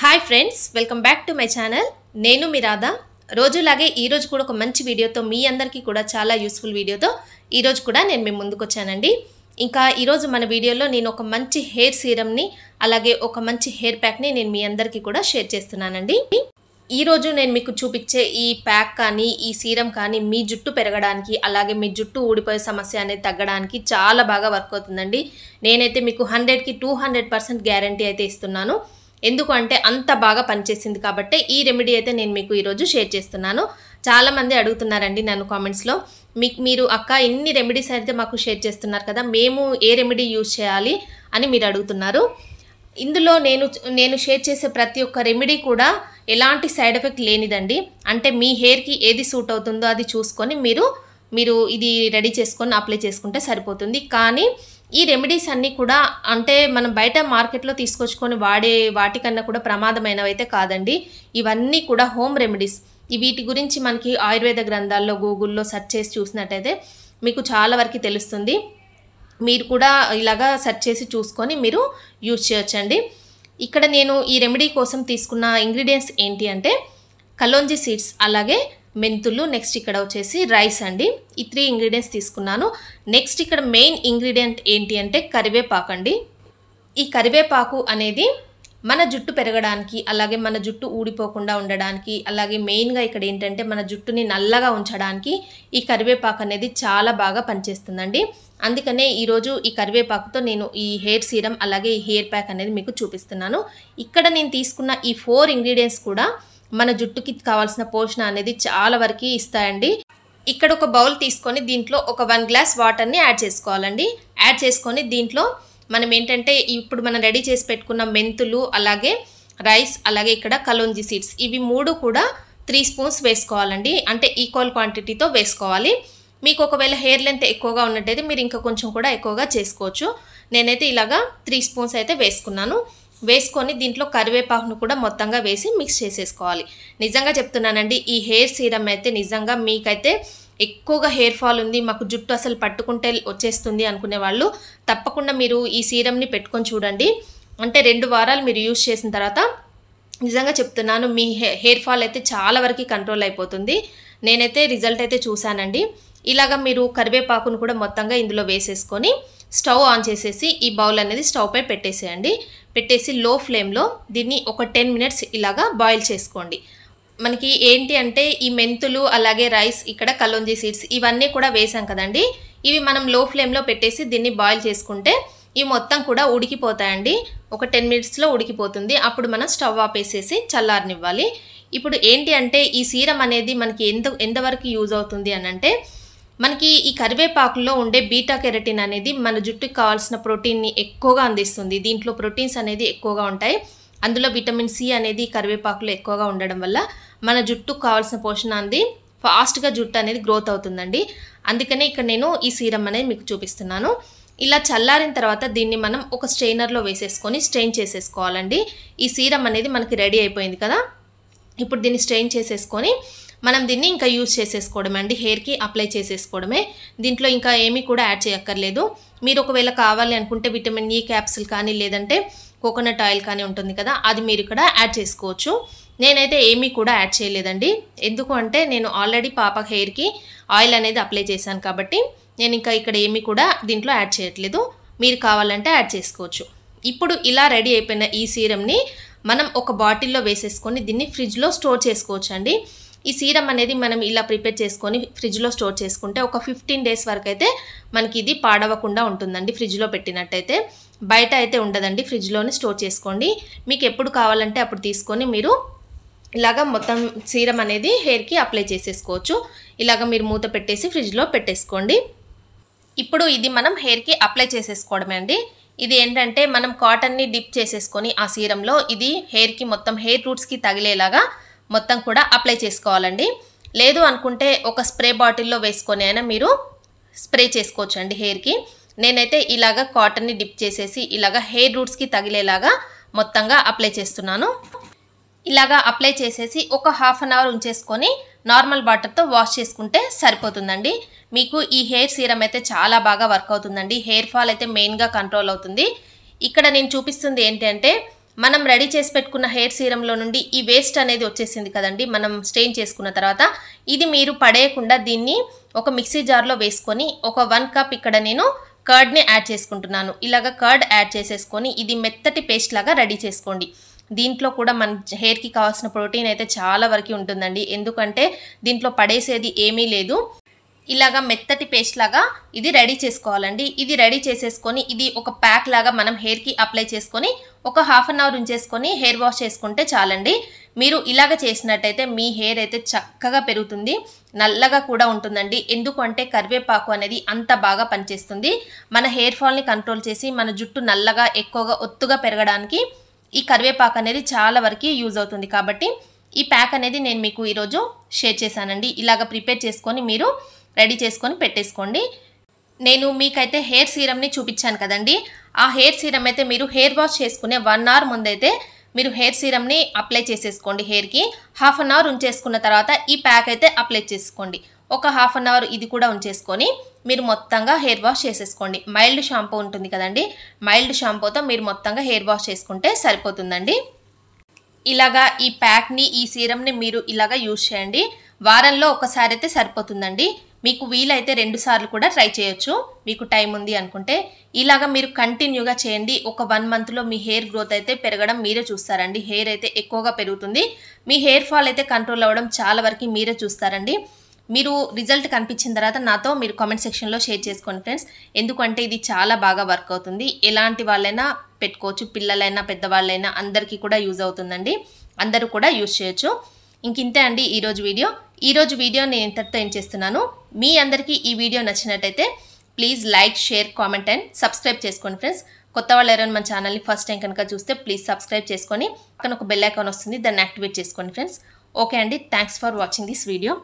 hi friends welcome back to my channel నేను మీ రాధా రోజులాగే ఈరోజు కూడా ఒక మంచి వీడియోతో మీ అందరికీ కూడా చాలా యూస్ఫుల్ వీడియోతో ఈరోజు కూడా నేను మీ ముందుకు వచ్చానండి ఇంకా ఈరోజు మన వీడియోలో నేను ఒక మంచి హెయిర్ సీరమ్ని అలాగే ఒక మంచి హెయిర్ ప్యాక్ని నేను మీ అందరికీ కూడా షేర్ చేస్తున్నానండి ఈరోజు నేను మీకు చూపించే ఈ ప్యాక్ కానీ ఈ సీరం కానీ మీ జుట్టు పెరగడానికి అలాగే మీ జుట్టు ఊడిపోయే సమస్య అనేది తగ్గడానికి చాలా బాగా వర్క్ అవుతుందండి నేనైతే మీకు హండ్రెడ్కి టూ హండ్రెడ్ పర్సెంట్ గ్యారంటీ అయితే ఇస్తున్నాను ఎందుకు అంటే అంత బాగా పనిచేసింది కాబట్టి ఈ రెమెడీ అయితే నేను మీకు ఈరోజు షేర్ చేస్తున్నాను చాలామంది అడుగుతున్నారండి నన్ను కామెంట్స్లో మీకు మీరు అక్క ఇన్ని రెమెడీస్ అయితే మాకు షేర్ చేస్తున్నారు కదా మేము ఏ రెమెడీ యూజ్ చేయాలి అని మీరు అడుగుతున్నారు ఇందులో నేను నేను షేర్ చేసే ప్రతి ఒక్క రెమెడీ కూడా ఎలాంటి సైడ్ ఎఫెక్ట్ లేనిదండి అంటే మీ హెయిర్కి ఏది సూట్ అవుతుందో అది చూసుకొని మీరు మీరు ఇది రెడీ చేసుకొని అప్లై చేసుకుంటే సరిపోతుంది కానీ ఈ రెమెడీస్ అన్నీ కూడా అంటే మనం బయట మార్కెట్లో తీసుకొచ్చుకొని వాడే వాటికన్నా కూడా ప్రమాదమైనవైతే కాదండి ఇవన్నీ కూడా హోమ్ రెమెడీస్ వీటి గురించి మనకి ఆయుర్వేద గ్రంథాల్లో గూగుల్లో సెర్చ్ చేసి చూసినట్టయితే మీకు చాలా వరకు తెలుస్తుంది మీరు కూడా ఇలాగా సెర్చ్ చేసి చూసుకొని మీరు యూజ్ చేయొచ్చండి ఇక్కడ నేను ఈ రెమెడీ కోసం తీసుకున్న ఇంగ్రీడియంట్స్ ఏంటి అంటే కలోంజీ సీడ్స్ అలాగే మెంతులు నెక్స్ట్ ఇక్కడ వచ్చేసి రైస్ అండి ఈ త్రీ ఇంగ్రీడియంట్స్ తీసుకున్నాను నెక్స్ట్ ఇక్కడ మెయిన్ ఇంగ్రీడియంట్ ఏంటి అంటే కరివేపాకు అండి ఈ కరివేపాకు అనేది మన జుట్టు పెరగడానికి అలాగే మన జుట్టు ఊడిపోకుండా ఉండడానికి అలాగే మెయిన్గా ఇక్కడ ఏంటంటే మన జుట్టుని నల్లగా ఉంచడానికి ఈ కరివేపాకు అనేది చాలా బాగా పనిచేస్తుందండి అందుకనే ఈరోజు ఈ కరివేపాకుతో నేను ఈ హెయిర్ సీరం అలాగే ఈ హెయిర్ ప్యాక్ అనేది మీకు చూపిస్తున్నాను ఇక్కడ నేను తీసుకున్న ఈ ఫోర్ ఇంగ్రీడియంట్స్ కూడా మన జుట్టుకి కావాల్సిన పోషణ అనేది చాలా వరకు ఇస్తాయండి ఇక్కడ ఒక బౌల్ తీసుకొని దీంట్లో ఒక వన్ గ్లాస్ వాటర్ని యాడ్ చేసుకోవాలండి యాడ్ చేసుకొని దీంట్లో మనం ఏంటంటే ఇప్పుడు మనం రెడీ చేసి పెట్టుకున్న మెంతులు అలాగే రైస్ అలాగే ఇక్కడ కలోంజీ సీడ్స్ ఇవి మూడు కూడా త్రీ స్పూన్స్ వేసుకోవాలండి అంటే ఈక్వల్ క్వాంటిటీతో వేసుకోవాలి మీకు ఒకవేళ హెయిర్ లెంత్ ఎక్కువగా ఉన్నట్టయితే మీరు ఇంకా కొంచెం కూడా ఎక్కువగా చేసుకోవచ్చు నేనైతే ఇలాగా త్రీ స్పూన్స్ అయితే వేసుకున్నాను వేసుకొని దీంట్లో కరివేపాకును కూడా మొత్తంగా వేసి మిక్స్ చేసేసుకోవాలి నిజంగా చెప్తున్నానండి ఈ హెయిర్ సీరమ్ అయితే నిజంగా మీకైతే ఎక్కువగా హెయిర్ ఫాల్ ఉంది మాకు జుట్టు అసలు పట్టుకుంటే వచ్చేస్తుంది అనుకునే వాళ్ళు తప్పకుండా మీరు ఈ సీరమ్ని పెట్టుకొని చూడండి అంటే రెండు వారాలు మీరు యూజ్ చేసిన తర్వాత నిజంగా చెప్తున్నాను మీ హెయిర్ ఫాల్ అయితే చాలా వరకు కంట్రోల్ అయిపోతుంది నేనైతే రిజల్ట్ అయితే చూశానండి ఇలాగ మీరు కరివేపాకును కూడా మొత్తంగా ఇందులో వేసేసుకొని స్టవ్ ఆన్ చేసేసి ఈ బౌల్ అనేది స్టవ్పై పెట్టేసేయండి పెట్టేసి లో ఫ్లేమ్లో దీన్ని ఒక టెన్ మినిట్స్ ఇలాగా బాయిల్ చేసుకోండి మనకి ఏంటి అంటే ఈ మెంతులు అలాగే రైస్ ఇక్కడ కలోంజీ సీడ్స్ ఇవన్నీ కూడా వేసాం కదండి ఇవి మనం లో ఫ్లేమ్లో పెట్టేసి దీన్ని బాయిల్ చేసుకుంటే ఇవి మొత్తం కూడా ఉడికిపోతాయండి ఒక టెన్ మినిట్స్లో ఉడికిపోతుంది అప్పుడు మనం స్టవ్ ఆపేసేసి చల్లారనివ్వాలి ఇప్పుడు ఏంటి అంటే ఈ సీరం అనేది మనకి ఎంత ఎంతవరకు యూజ్ అవుతుంది అనంటే మనకి ఈ కరివేపాకుల్లో ఉండే బీటా కెరటిన్ అనేది మన జుట్టుకు కావాల్సిన ప్రోటీన్ని ఎక్కువగా అందిస్తుంది దీంట్లో ప్రోటీన్స్ అనేది ఎక్కువగా ఉంటాయి అందులో విటమిన్ సి అనేది కరివేపాకులో ఎక్కువగా ఉండడం వల్ల మన జుట్టుకు కావాల్సిన పోషణ అంది ఫాస్ట్గా జుట్టు అనేది గ్రోత్ అవుతుందండి అందుకనే ఇక్కడ నేను ఈ సీరం అనేది మీకు చూపిస్తున్నాను ఇలా చల్లారిన తర్వాత దీన్ని మనం ఒక స్ట్రెయినర్లో వేసేసుకొని స్ట్రెయిన్ చేసేసుకోవాలండి ఈ సీరం అనేది మనకి రెడీ అయిపోయింది కదా ఇప్పుడు దీన్ని స్ట్రెయిన్ చేసేసుకొని మనం దీన్ని ఇంకా యూజ్ చేసేసుకోవడం అండి హెయిర్కి అప్లై చేసేసుకోవడమే దీంట్లో ఇంకా ఏమీ కూడా యాడ్ చేయక్కర్లేదు మీరు ఒకవేళ కావాలి అనుకుంటే విటమిన్ ఈ క్యాప్సిల్ కానీ లేదంటే కోకోనట్ ఆయిల్ కానీ ఉంటుంది కదా అది మీరు ఇక్కడ యాడ్ చేసుకోవచ్చు నేనైతే ఏమీ కూడా యాడ్ చేయలేదండి ఎందుకు అంటే నేను ఆల్రెడీ పాప హెయిర్కి ఆయిల్ అనేది అప్లై చేశాను కాబట్టి నేను ఇంకా ఇక్కడ ఏమీ కూడా దీంట్లో యాడ్ చేయట్లేదు మీరు కావాలంటే యాడ్ చేసుకోవచ్చు ఇప్పుడు ఇలా రెడీ అయిపోయిన ఈ సీరమ్ని మనం ఒక బాటిల్లో వేసేసుకొని దీన్ని ఫ్రిడ్జ్లో స్టోర్ చేసుకోవచ్చు అండి ఈ సీరం అనేది మనం ఇలా ప్రిపేర్ చేసుకొని ఫ్రిడ్జ్లో స్టోర్ చేసుకుంటే ఒక ఫిఫ్టీన్ డేస్ వరకు అయితే మనకి ఇది పాడవకుండా ఉంటుందండి ఫ్రిడ్జ్లో పెట్టినట్టయితే బయట అయితే ఉండదండి ఫ్రిడ్జ్లోనే స్టోర్ చేసుకోండి మీకు ఎప్పుడు కావాలంటే అప్పుడు తీసుకొని మీరు ఇలాగ మొత్తం సీరం అనేది హెయిర్కి అప్లై చేసేసుకోవచ్చు ఇలాగ మీరు మూత పెట్టేసి ఫ్రిడ్జ్లో పెట్టేసుకోండి ఇప్పుడు ఇది మనం హెయిర్కి అప్లై చేసేసుకోవడమే అండి ఇది ఏంటంటే మనం కాటన్ని డిప్ చేసేసుకొని ఆ సీరంలో ఇది హెయిర్కి మొత్తం హెయిర్ రూట్స్కి తగిలేలాగా మొత్తం కూడా అప్లై చేసుకోవాలండి లేదు అనుకుంటే ఒక స్ప్రే బాటిల్లో వేసుకొని అయినా మీరు స్ప్రే చేసుకోవచ్చు అండి హెయిర్కి నేనైతే ఇలాగ కాటన్ని డిప్ చేసేసి ఇలాగ హెయిర్ రూట్స్కి తగిలేలాగా మొత్తంగా అప్లై చేస్తున్నాను ఇలాగా అప్లై చేసేసి ఒక హాఫ్ అన్ అవర్ ఉంచేసుకొని నార్మల్ వాటర్తో వాష్ చేసుకుంటే సరిపోతుందండి మీకు ఈ హెయిర్ సీరం అయితే చాలా బాగా వర్క్ అవుతుందండి హెయిర్ ఫాల్ అయితే మెయిన్గా కంట్రోల్ అవుతుంది ఇక్కడ నేను చూపిస్తుంది ఏంటంటే మనం రెడీ చేసి పెట్టుకున్న హెయిర్ సీరంలో నుండి ఈ వేస్ట్ అనేది వచ్చేసింది కదండి మనం స్టెయిన్ చేసుకున్న తర్వాత ఇది మీరు పడేయకుండా దీన్ని ఒక మిక్సీ జార్లో వేసుకొని ఒక వన్ కప్ ఇక్కడ నేను కర్డ్ని యాడ్ చేసుకుంటున్నాను ఇలాగ కర్డ్ యాడ్ చేసేసుకొని ఇది మెత్తటి పేస్ట్ లాగా రెడీ చేసుకోండి దీంట్లో కూడా మన హెయిర్కి కావాల్సిన ప్రోటీన్ అయితే చాలా వరకు ఉంటుందండి ఎందుకంటే దీంట్లో పడేసేది ఏమీ లేదు ఇలాగా మెత్తటి పేస్ట్ లాగా ఇది రెడీ చేసుకోవాలండి ఇది రెడీ చేసేసుకొని ఇది ఒక ప్యాక్ లాగా మనం హెయిర్కి అప్లై చేసుకొని ఒక హాఫ్ అన్ అవర్ ఉంచేసుకొని హెయిర్ వాష్ చేసుకుంటే చాలండి మీరు ఇలాగ చేసినట్టయితే మీ హెయిర్ అయితే చక్కగా పెరుగుతుంది నల్లగా కూడా ఉంటుందండి ఎందుకంటే కరివేపాకు అనేది అంత బాగా పనిచేస్తుంది మన హెయిర్ ఫాల్ని కంట్రోల్ చేసి మన జుట్టు నల్లగా ఎక్కువగా ఒత్తుగా పెరగడానికి ఈ కరివేపాకు అనేది చాలా వరకు యూజ్ అవుతుంది కాబట్టి ఈ ప్యాక్ అనేది నేను మీకు ఈరోజు షేర్ చేశానండి ఇలాగ ప్రిపేర్ చేసుకొని మీరు రెడీ చేసుకొని పెట్టేసుకోండి నేను మీకైతే హెయిర్ సీరమ్ని చూపించాను కదండి ఆ హెయిర్ సీరమ్ అయితే మీరు హెయిర్ వాష్ చేసుకునే వన్ అవర్ ముందైతే మీరు హెయిర్ సీరమ్ని అప్లై చేసేసుకోండి హెయిర్కి హాఫ్ అన్ అవర్ ఉంచేసుకున్న తర్వాత ఈ ప్యాక్ అయితే అప్లై చేసుకోండి ఒక హాఫ్ అన్ అవర్ ఇది కూడా ఉంచేసుకొని మీరు మొత్తంగా హెయిర్ వాష్ చేసేసుకోండి మైల్డ్ షాంపూ ఉంటుంది కదండి మైల్డ్ షాంపూతో మీరు మొత్తంగా హెయిర్ వాష్ చేసుకుంటే సరిపోతుందండి ఇలాగా ఈ ప్యాక్ని ఈ సీరమ్ని మీరు ఇలాగా యూజ్ చేయండి వారంలో ఒకసారి అయితే సరిపోతుందండి మీకు వీలైతే రెండుసార్లు కూడా ట్రై చేయొచ్చు మీకు టైం ఉంది అనుకుంటే ఇలాగ మీరు కంటిన్యూగా చేయండి ఒక వన్ మంత్లో మీ హెయిర్ గ్రోత్ అయితే పెరగడం మీరే చూస్తారండి హెయిర్ అయితే ఎక్కువగా పెరుగుతుంది మీ హెయిర్ ఫాల్ అయితే కంట్రోల్ అవ్వడం చాలా వరకు మీరే చూస్తారండి మీరు రిజల్ట్ కనిపించిన తర్వాత నాతో మీరు కామెంట్ సెక్షన్లో షేర్ చేసుకోండి ఫ్రెండ్స్ ఎందుకంటే ఇది చాలా బాగా వర్క్ అవుతుంది ఎలాంటి వాళ్ళైనా పెట్టుకోవచ్చు పిల్లలైనా పెద్దవాళ్ళైనా అందరికీ కూడా యూజ్ అవుతుందండి అందరూ కూడా యూజ్ చేయొచ్చు ఇంక ఇంతే అండి ఈరోజు వీడియో ఈరోజు వీడియో నేను ఇంతటితో ఏం చేస్తున్నాను మీ అందరికీ ఈ వీడియో నచ్చినట్టయితే please like share comment and subscribe చేసుకోండి ఫ్రెండ్స్ కొత్త వాళ్ళు ఎవరైనా మన ఛానల్ని ఫస్ట్ టైం కనుక చూస్తే ప్లీజ్ సబ్స్క్రైబ్ చేసుకొని అక్కడ ఒక బెల్ ఐకాన్ వస్తుంది దాన్ని యాక్టివేట్ చేసుకోండి ఫ్రెండ్స్ ఓకే అండి thanks for watching this video